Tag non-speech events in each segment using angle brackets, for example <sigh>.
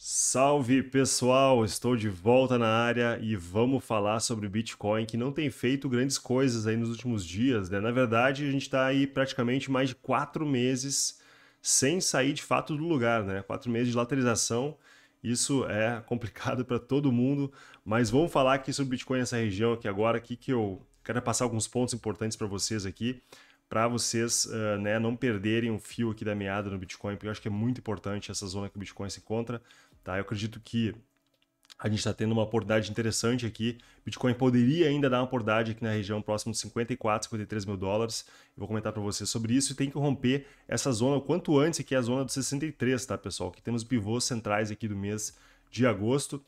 Salve pessoal, estou de volta na área e vamos falar sobre Bitcoin que não tem feito grandes coisas aí nos últimos dias, né? Na verdade, a gente está aí praticamente mais de quatro meses sem sair de fato do lugar, né? Quatro meses de lateralização, isso é <laughs> complicado para todo mundo, mas vamos falar aqui sobre Bitcoin nessa região aqui agora, aqui que eu quero passar alguns pontos importantes para vocês aqui para vocês uh, né, não perderem o fio aqui da meada no Bitcoin, porque eu acho que é muito importante essa zona que o Bitcoin se encontra. Tá? Eu acredito que a gente está tendo uma oportunidade interessante aqui. Bitcoin poderia ainda dar uma oportunidade aqui na região próximo de 54, 53 mil dólares. Eu vou comentar para você sobre isso e tem que romper essa zona o quanto antes, que é a zona dos 63, tá, pessoal? Que temos pivôs centrais aqui do mês de agosto.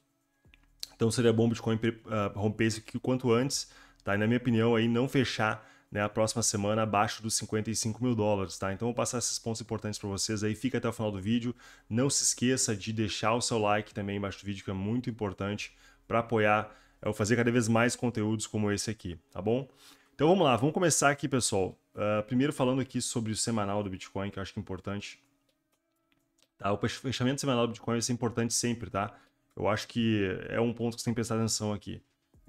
Então seria bom o Bitcoin eh, romper isso aqui o quanto antes, tá? E na minha opinião aí não fechar né, a próxima semana abaixo dos 55 mil dólares, tá? Então vou passar esses pontos importantes para vocês aí, fica até o final do vídeo. Não se esqueça de deixar o seu like também embaixo do vídeo, que é muito importante para apoiar eu é, fazer cada vez mais conteúdos como esse aqui, tá bom? Então vamos lá, vamos começar aqui, pessoal. Uh, primeiro falando aqui sobre o semanal do Bitcoin, que eu acho que é importante. Tá, o fechamento semanal do Bitcoin vai ser importante sempre, tá? Eu acho que é um ponto que você tem que prestar atenção aqui.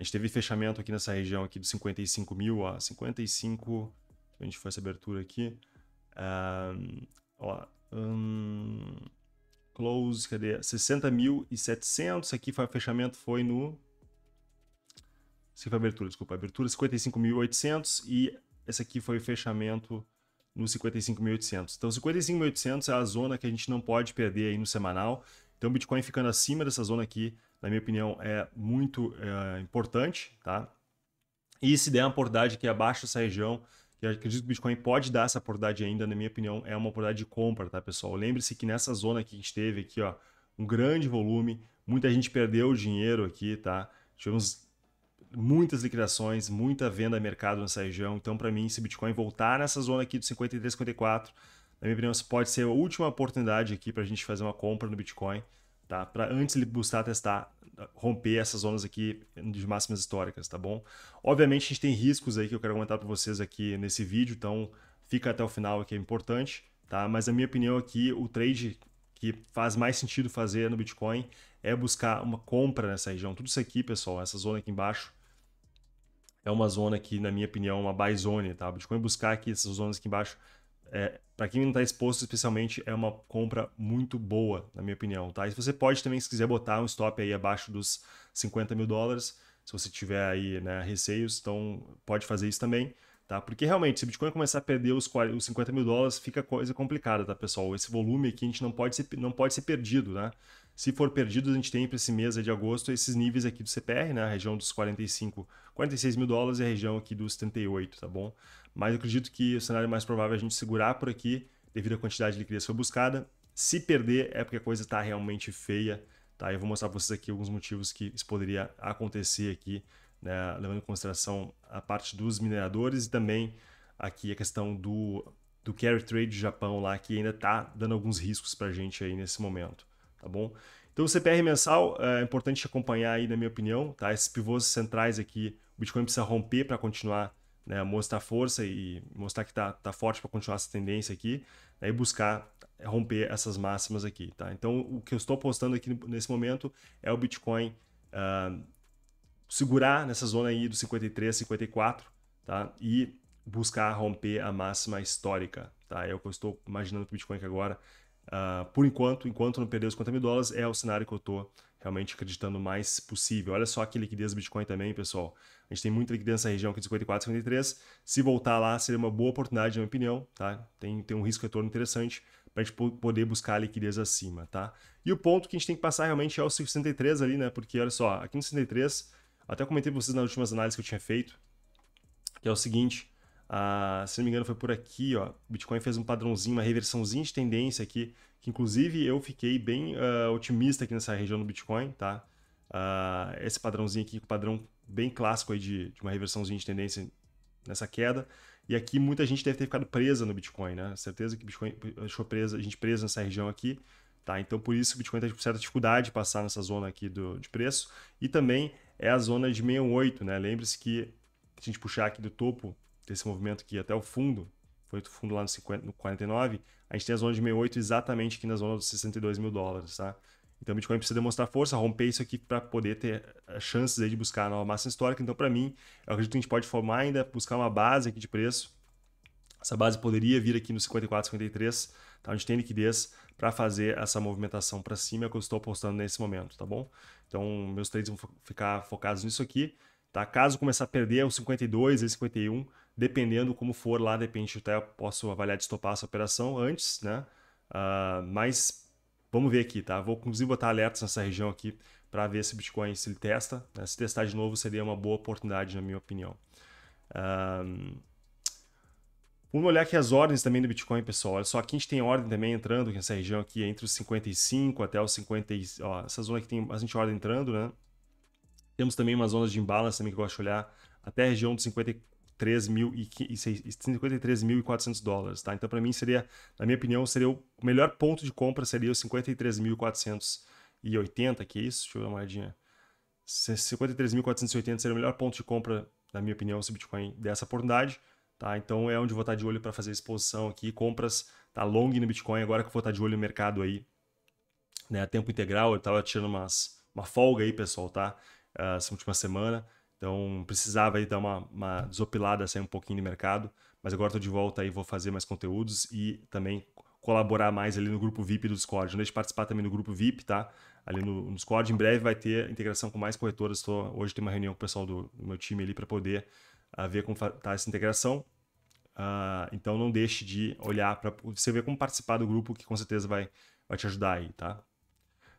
A gente teve fechamento aqui nessa região aqui dos 55 mil, ó, 55, a gente foi essa abertura aqui, um, ah, ó, um, close, cadê? 60.700, aqui foi, o fechamento foi no... Essa aqui foi a abertura, desculpa, a abertura 55.800 e esse aqui foi o fechamento no 55.800. Então 55.800 é a zona que a gente não pode perder aí no semanal então, o Bitcoin ficando acima dessa zona aqui, na minha opinião, é muito é, importante, tá? E se der uma oportunidade que abaixo dessa região, que acredito que o Bitcoin pode dar essa oportunidade ainda, na minha opinião, é uma oportunidade de compra, tá, pessoal? Lembre-se que nessa zona aqui que a gente teve aqui, ó, um grande volume, muita gente perdeu o dinheiro aqui, tá? Tivemos muitas liquidações, muita venda a mercado nessa região. Então, para mim, se o Bitcoin voltar nessa zona aqui de 53, 54, na minha opinião, essa pode ser a última oportunidade aqui para a gente fazer uma compra no Bitcoin, tá? Para antes ele buscar testar, romper essas zonas aqui de máximas históricas, tá bom? Obviamente a gente tem riscos aí que eu quero comentar para vocês aqui nesse vídeo, então fica até o final que é importante, tá? Mas na minha opinião aqui, o trade que faz mais sentido fazer no Bitcoin é buscar uma compra nessa região. Tudo isso aqui, pessoal, essa zona aqui embaixo, é uma zona que, na minha opinião, é uma buy zone, tá? O Bitcoin buscar aqui essas zonas aqui embaixo é, para quem não está exposto especialmente, é uma compra muito boa, na minha opinião, tá? E você pode também, se quiser, botar um stop aí abaixo dos 50 mil dólares, se você tiver aí né, receios, então pode fazer isso também, tá? Porque realmente, se o Bitcoin começar a perder os, os 50 mil dólares, fica coisa complicada, tá, pessoal? Esse volume aqui a gente não pode ser, não pode ser perdido, né? Se for perdido, a gente tem para esse mês de agosto esses níveis aqui do CPR, né? A região dos 45, 46 mil dólares e a região aqui dos 78, tá bom? Mas acredito que o cenário mais provável é a gente segurar por aqui, devido à quantidade de liquidez que foi buscada. Se perder, é porque a coisa está realmente feia, tá? Eu vou mostrar para vocês aqui alguns motivos que isso poderia acontecer aqui, né? Levando em consideração a parte dos mineradores e também aqui a questão do, do carry trade do Japão lá, que ainda está dando alguns riscos para a gente aí nesse momento tá bom? Então, o CPR mensal é, é importante acompanhar aí, na minha opinião, tá? Esses pivôs centrais aqui, o Bitcoin precisa romper para continuar, né, mostrar força e mostrar que tá, tá forte para continuar essa tendência aqui, né, e buscar é, romper essas máximas aqui, tá? Então, o que eu estou postando aqui nesse momento é o Bitcoin uh, segurar nessa zona aí do 53, 54, tá? E buscar romper a máxima histórica, tá? É o que eu estou imaginando para o Bitcoin aqui agora, Uh, por enquanto, enquanto não perder os 40 mil dólares, é o cenário que eu estou realmente acreditando mais possível. Olha só que liquidez do Bitcoin também, pessoal. A gente tem muita liquidez nessa região aqui de 54, 53. Se voltar lá, seria uma boa oportunidade, na minha opinião. Tá? Tem, tem um risco retorno interessante para a gente poder buscar a liquidez acima. Tá? E o ponto que a gente tem que passar realmente é o 63 ali, né? Porque olha só, aqui no 63, até comentei para vocês nas últimas análises que eu tinha feito, que é o seguinte. Ah, se não me engano, foi por aqui, ó. Bitcoin fez um padrãozinho, uma reversãozinha de tendência aqui, que inclusive eu fiquei bem uh, otimista aqui nessa região do Bitcoin, tá? Uh, esse padrãozinho aqui, padrão bem clássico aí de, de, uma reversãozinha de tendência nessa queda. E aqui muita gente deve ter ficado presa no Bitcoin, né? Certeza que Bitcoin deixou presa, a gente presa nessa região aqui, tá? Então por isso o Bitcoin está com certa dificuldade de passar nessa zona aqui do, de preço. E também é a zona de 68, né? Lembre-se que se a gente puxar aqui do topo esse movimento aqui até o fundo, foi o fundo lá no, 50, no 49, a gente tem a zona de 68 exatamente aqui na zona dos 62 mil dólares, tá? Então o Bitcoin precisa demonstrar força, romper isso aqui para poder ter eh, chances aí de buscar a nova massa histórica. Então, para mim, eu acredito que a gente pode formar ainda, buscar uma base aqui de preço. Essa base poderia vir aqui no 54, 53, tá? A gente tem liquidez para fazer essa movimentação para cima, é o que eu estou apostando nesse momento, tá bom? Então, meus trades vão ficar focados nisso aqui, tá? Caso começar a perder o 52 e 51, dependendo como for lá, depende até posso avaliar de estopar essa operação antes, né? Uh, mas vamos ver aqui, tá? Vou inclusive botar alertas nessa região aqui para ver se o Bitcoin se ele testa. Né? Se testar de novo seria uma boa oportunidade, na minha opinião. Um... Ah, vamos olhar aqui as ordens também do Bitcoin, pessoal. Olha só, aqui a gente tem ordem também entrando nessa região aqui, é entre os 55 até os 50. Ó, essa zona aqui tem bastante ordem entrando, né? Temos também umas zonas de imbalance também que eu gosto de olhar, até a região dos 54. 53.400 dólares, tá? Então, para mim, seria, na minha opinião, seria o melhor ponto de compra seria os 53.480, que é isso? Deixa eu dar uma olhadinha. 53.480 seria o melhor ponto de compra, na minha opinião, se o Bitcoin dessa oportunidade, tá? Então, é onde eu vou estar de olho para fazer exposição aqui, compras, tá? Long no Bitcoin, agora que eu vou estar de olho no mercado aí, né? Tempo integral, eu estava tirando umas, uma folga aí, pessoal, tá? Ah, essa última semana, então precisava aí dar uma, uma desopilada, sair um pouquinho do mercado, mas agora estou de volta aí, vou fazer mais conteúdos e também colaborar mais ali no grupo VIP do Discord. Não deixe de participar também do grupo VIP, tá? Ali no, no Discord, em breve vai ter integração com mais corretoras. Tô, hoje tem uma reunião com o pessoal do, do meu time ali para poder uh, ver como está essa integração. Uh, então não deixe de olhar para você ver como participar do grupo, que com certeza vai, vai te ajudar aí, tá?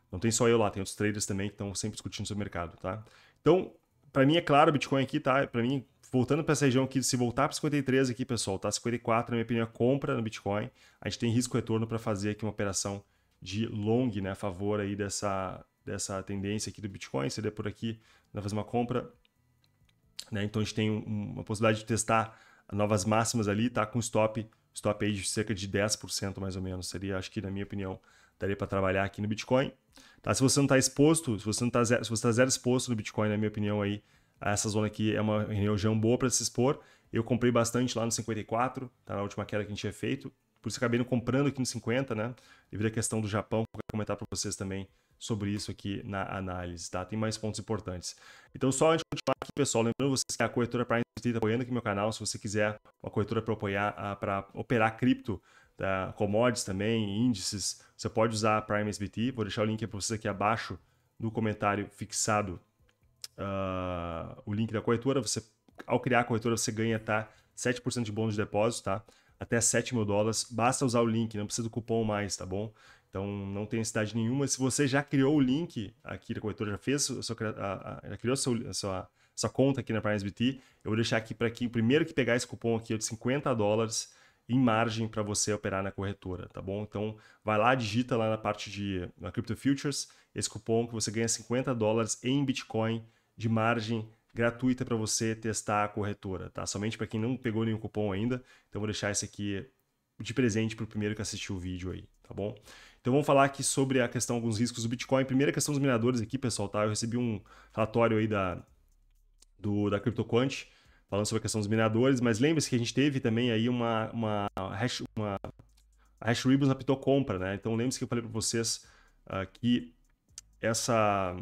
Não tem só eu lá, tem outros traders também que estão sempre discutindo sobre o mercado, tá? Então, para mim é claro, o Bitcoin aqui tá, para mim, voltando para essa região aqui, se voltar para 53 aqui, pessoal, tá 54, na minha opinião, é compra no Bitcoin. A gente tem risco retorno para fazer aqui uma operação de long, né, a favor aí dessa dessa tendência aqui do Bitcoin, se der por aqui, vai fazer uma compra, né? Então a gente tem uma possibilidade de testar novas máximas ali, tá com stop, stop aí de cerca de 10% mais ou menos, seria, acho que na minha opinião, daria para trabalhar aqui no Bitcoin. Tá? Se você não está exposto, se você está zero, tá zero exposto no Bitcoin, na minha opinião, aí, essa zona aqui é uma região boa para se expor. Eu comprei bastante lá no 54, tá? na última queda que a gente tinha feito. Por isso acabei não comprando aqui no 50, né? Devido à questão do Japão, vou comentar para vocês também sobre isso aqui na análise, tá? Tem mais pontos importantes. Então, só antes de continuar aqui, pessoal, lembrando vocês que a corretora Prime está apoiando aqui meu canal. Se você quiser uma corretora para apoiar, ah, para operar cripto, tá? commodities também, índices, você pode usar a Prime SBT, vou deixar o link para vocês aqui abaixo no comentário fixado uh, o link da corretora. Você, ao criar a corretora, você ganha tá, 7% de bônus de depósito, tá? Até 7 mil dólares. Basta usar o link, não precisa do cupom mais, tá bom? Então não tem necessidade nenhuma. Se você já criou o link aqui da corretora, já fez, já criou a sua, a sua, sua conta aqui na PrimeSBT, eu vou deixar aqui para quem o primeiro que pegar esse cupom aqui é de 50 dólares em margem para você operar na corretora, tá bom? Então, vai lá, digita lá na parte de na Crypto Futures esse cupom que você ganha 50 dólares em Bitcoin de margem gratuita para você testar a corretora, tá? Somente para quem não pegou nenhum cupom ainda. Então, vou deixar esse aqui de presente para o primeiro que assistiu o vídeo aí, tá bom? Então vamos falar aqui sobre a questão, alguns riscos do Bitcoin. Primeira questão dos mineradores aqui, pessoal, tá? Eu recebi um relatório aí da, do, da CryptoQuant, falando sobre a questão dos mineradores, mas lembre-se que a gente teve também aí uma, uma, hash, uma a Hash Ribbons na compra, né? Então lembre-se que eu falei para vocês uh, que essa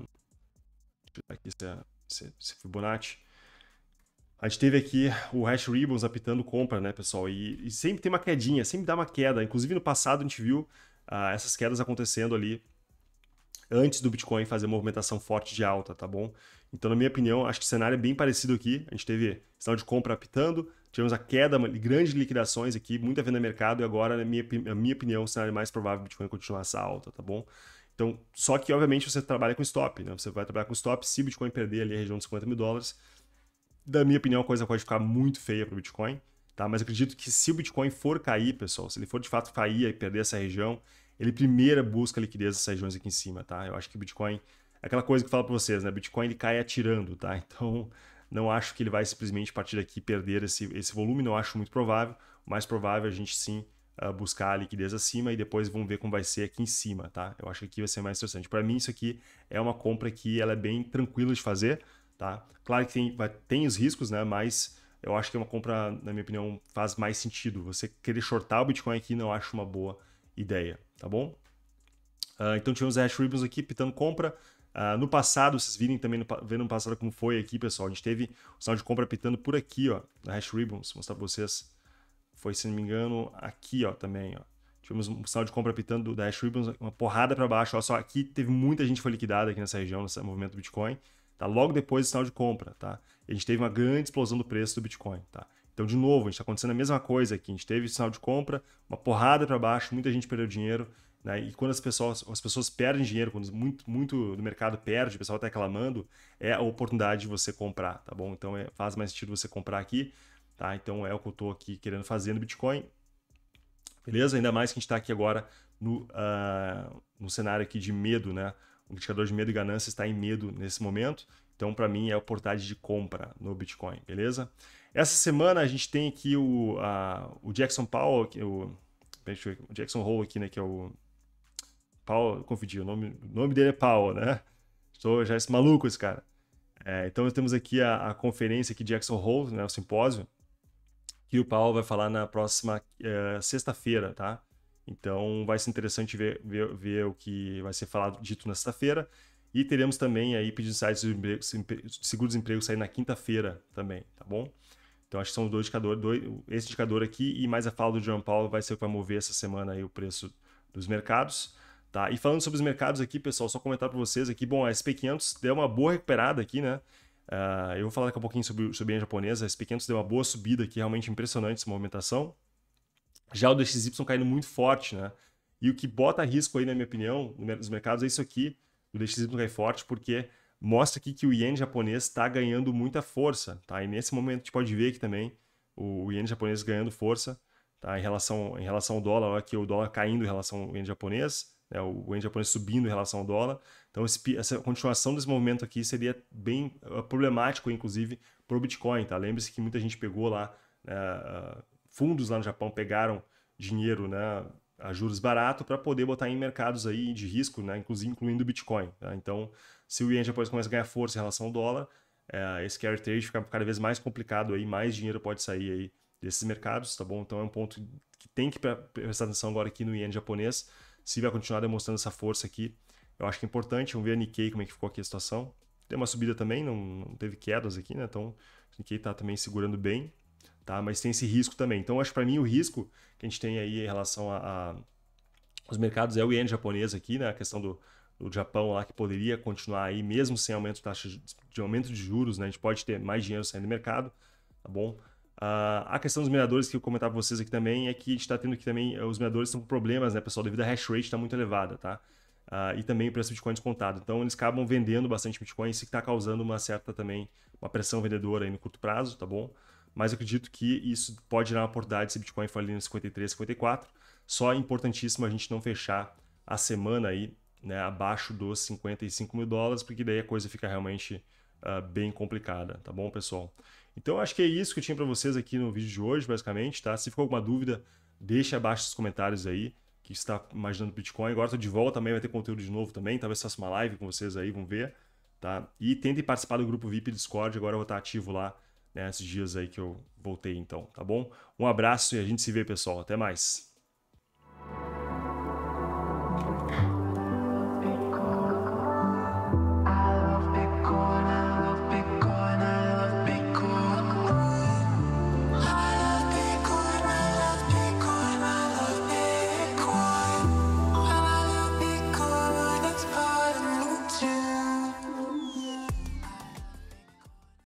aqui se é, Fibonacci a gente teve aqui o Hash Ribbons apitando compra, né, pessoal? E, e, sempre tem uma quedinha, sempre dá uma queda. Inclusive no passado a gente viu uh, essas quedas acontecendo ali antes do Bitcoin fazer movimentação forte de alta, tá bom? Então, na minha opinião, acho que o cenário é bem parecido aqui. A gente teve sinal de compra apitando, tivemos a queda, grandes liquidações aqui, muita venda no mercado, e agora, na minha, na minha opinião, o cenário mais provável o Bitcoin continuar essa alta, tá bom? Então, só que, obviamente, você trabalha com stop, né? Você vai trabalhar com stop, se o Bitcoin perder ali a região dos 50 mil dólares, da minha opinião, a coisa pode ficar muito feia para o Bitcoin, tá? Mas acredito que se o Bitcoin for cair, pessoal, se ele for de fato cair e perder essa região, ele primeiro busca liquidez nessas regiões aqui em cima, tá? Eu acho que o Bitcoin, é aquela coisa que eu falo para vocês, né? Bitcoin ele cai atirando, tá? <laughs> Então, não acho que ele vai simplesmente partir daqui perder esse, esse volume, não acho muito provável. Mais provável é a gente sim ah, buscar a liquidez acima e depois vamos ver como vai ser aqui em cima, tá? Eu acho que aqui vai ser mais interessante. Para mim, isso aqui é uma compra que ela é bem tranquila de fazer, tá? Claro que tem, vai, tem os riscos, né? Mas eu acho que é uma compra, na minha opinião, faz mais sentido. Você querer shortar o Bitcoin aqui não acho uma boa ideia, tá bom? Uh, então tivemos a Hash Ribbons aqui pitando compra. Uh, no passado, vocês virem também, no, vendo no passado como foi aqui, pessoal, a gente teve o sinal de compra pitando por aqui, ó, na Hash Ribbons, vou mostrar pra vocês. Foi, se não me engano, aqui, ó, também, ó. Tivemos um sinal de compra pitando da Hash Ribbons, uma porrada para baixo, ó, só aqui teve muita gente foi liquidada aqui nessa região, nesse movimento do Bitcoin, tá? Logo depois do sinal de compra, tá? a gente teve uma grande explosão do preço do Bitcoin, tá? Então, de novo, a gente está acontecendo a mesma coisa aqui. A gente teve sinal de compra, uma porrada para baixo, muita gente perdeu dinheiro. Né? E quando as pessoas, as pessoas perdem dinheiro, quando muito, muito do mercado perde, o pessoal está reclamando, é a oportunidade de você comprar, tá bom? Então é, faz mais sentido você comprar aqui, tá? Então é o que eu estou aqui querendo fazer no Bitcoin. Beleza? Ainda mais que a gente está aqui agora no, uh, no cenário aqui de medo, né? O indicador de medo e ganância está em medo nesse momento. Então, para mim, é a oportunidade de compra no Bitcoin, beleza? Essa semana a gente tem aqui o, a, o Jackson Powell, é o, deixa eu, o Jackson Hole aqui, né, que é o Powell, confundi, o nome, o nome dele é Powell, né? Estou já esse maluco esse cara. É, então temos aqui a, a, conferência aqui Jackson Hole, né, o simpósio, que o Powell vai falar na próxima é, sexta-feira, tá? Então vai ser interessante ver, ver, ver, o que vai ser falado, dito na sexta-feira. E teremos também aí pedido sites de seguro-desemprego sair na quinta-feira também, tá bom? Então acho que são os dois indicadores, dois, esse indicador aqui e mais a fala do João Paulo vai ser o que vai mover essa semana aí o preço dos mercados. Tá? E falando sobre os mercados aqui, pessoal, só comentar para vocês aqui, bom, a SP500 deu uma boa recuperada aqui, né? Uh, eu vou falar daqui a pouquinho sobre, sobre a japonesa, a SP500 deu uma boa subida aqui, realmente impressionante essa movimentação. Já o DXY caindo muito forte, né? E o que bota risco aí, na minha opinião, nos mercados é isso aqui, o DXY cai forte, porque mostra aqui que o iene japonês está ganhando muita força, tá? E nesse momento a gente pode ver aqui também o iene japonês ganhando força, tá? Em relação, em relação ao dólar, olha aqui o dólar caindo em relação ao iene japonês, né? o iene japonês subindo em relação ao dólar. Então esse, essa continuação desse movimento aqui seria bem é, problemático, inclusive, para o Bitcoin, tá? Lembre-se que muita gente pegou lá, né? fundos lá no Japão pegaram dinheiro, né? a juros barato para poder botar em mercados aí de risco, né, inclusive incluindo o Bitcoin. Tá? Então, se o Yen depois começa a ganhar força em relação ao dólar, é, esse carry trade fica cada vez mais complicado aí, mais dinheiro pode sair aí desses mercados, tá bom? Então é um ponto que tem que prestar atenção agora aqui no Yen japonês, se vai continuar demonstrando essa força aqui, eu acho que é importante, vamos ver a Nikkei como é que ficou aqui a situação. Tem uma subida também, não, não teve quedas aqui, né? Então a Nikkei tá também segurando bem, tá? Mas tem esse risco também. Então acho para mim o risco que a gente tem aí em relação a, a os mercados é o Yen japonês aqui, né? A questão do o Japão lá que poderia continuar aí mesmo sem aumento de taxa de, de aumento de juros, né? A gente pode ter mais dinheiro saindo do mercado, tá bom? Uh, a questão dos mineradores que eu comentava para vocês aqui também é que a gente está tendo que também eh, os mineradores estão com problemas, né, pessoal, devido à hash rate está muito elevada, tá? Uh, e também o preço do Bitcoin descontado. Então eles acabam vendendo bastante Bitcoin, isso que está causando uma certa também uma pressão vendedora aí no curto prazo, tá bom? Mas eu acredito que isso pode gerar uma oportunidade se Bitcoin for ali no 53, 54. Só é importantíssimo a gente não fechar a semana aí né, abaixo dos 55 mil dólares, porque daí a coisa fica realmente uh, bem complicada, tá bom, pessoal? Então acho que é isso que eu tinha para vocês aqui no vídeo de hoje, basicamente, tá? Se ficou alguma dúvida, deixa abaixo nos comentários aí que está imaginando Bitcoin. Agora estou de volta também, vai ter conteúdo de novo também, talvez faça uma live com vocês aí, vamos ver, tá? E tentem participar do grupo VIP Discord, agora eu vou estar ativo lá né, esses dias aí que eu voltei então, tá bom? Um abraço e a gente se vê, pessoal. Até mais.